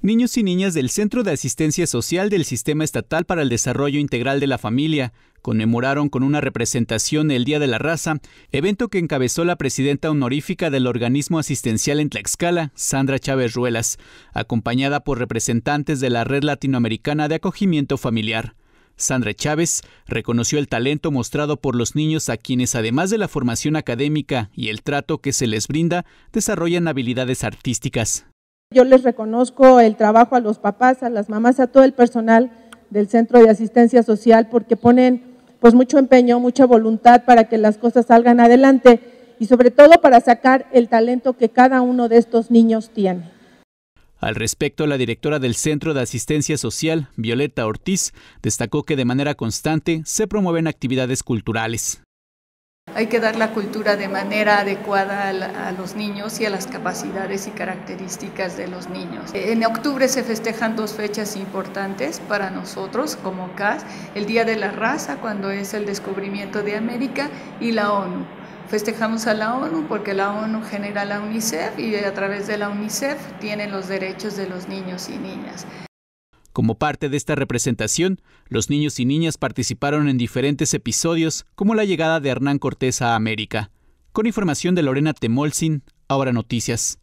Niños y niñas del Centro de Asistencia Social del Sistema Estatal para el Desarrollo Integral de la Familia conmemoraron con una representación el Día de la Raza, evento que encabezó la presidenta honorífica del organismo asistencial en Tlaxcala, Sandra Chávez Ruelas, acompañada por representantes de la Red Latinoamericana de Acogimiento Familiar. Sandra Chávez reconoció el talento mostrado por los niños a quienes, además de la formación académica y el trato que se les brinda, desarrollan habilidades artísticas, yo les reconozco el trabajo a los papás, a las mamás, a todo el personal del Centro de Asistencia Social porque ponen pues mucho empeño, mucha voluntad para que las cosas salgan adelante y sobre todo para sacar el talento que cada uno de estos niños tiene. Al respecto, la directora del Centro de Asistencia Social, Violeta Ortiz, destacó que de manera constante se promueven actividades culturales. Hay que dar la cultura de manera adecuada a, los niños y a las capacidades y características de los niños. En octubre se festejan dos fechas importantes para nosotros como CAS, el Día de la Raza, cuando es el descubrimiento de América, y la ONU. Festejamos a la ONU porque la ONU genera la UNICEF y a través de la UNICEF tiene los derechos de los niños y niñas. Como parte de esta representación, los niños y niñas participaron en diferentes episodios, como la llegada de Hernán Cortés a América. Con información de Lorena Temolsin, ahora noticias.